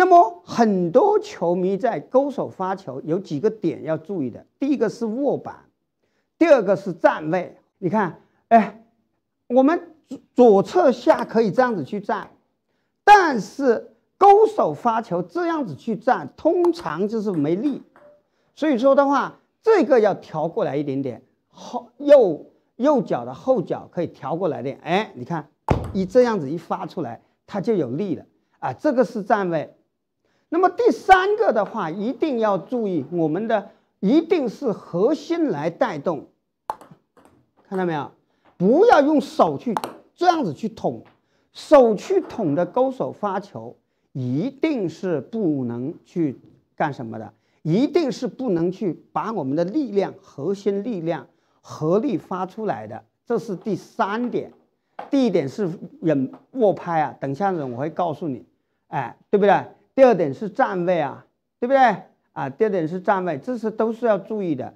那么很多球迷在勾手发球有几个点要注意的。第一个是握板，第二个是站位。你看，哎，我们左左侧下可以这样子去站，但是勾手发球这样子去站，通常就是没力。所以说的话，这个要调过来一点点，后右右脚的后脚可以调过来点。哎，你看，一这样子一发出来，它就有力了啊。这个是站位。那么第三个的话，一定要注意，我们的一定是核心来带动，看到没有？不要用手去这样子去捅，手去捅的勾手发球，一定是不能去干什么的，一定是不能去把我们的力量、核心力量、合力发出来的。这是第三点，第一点是忍握拍啊，等下子我会告诉你，哎，对不对？第二点是站位啊，对不对啊？第二点是站位，这些都是要注意的。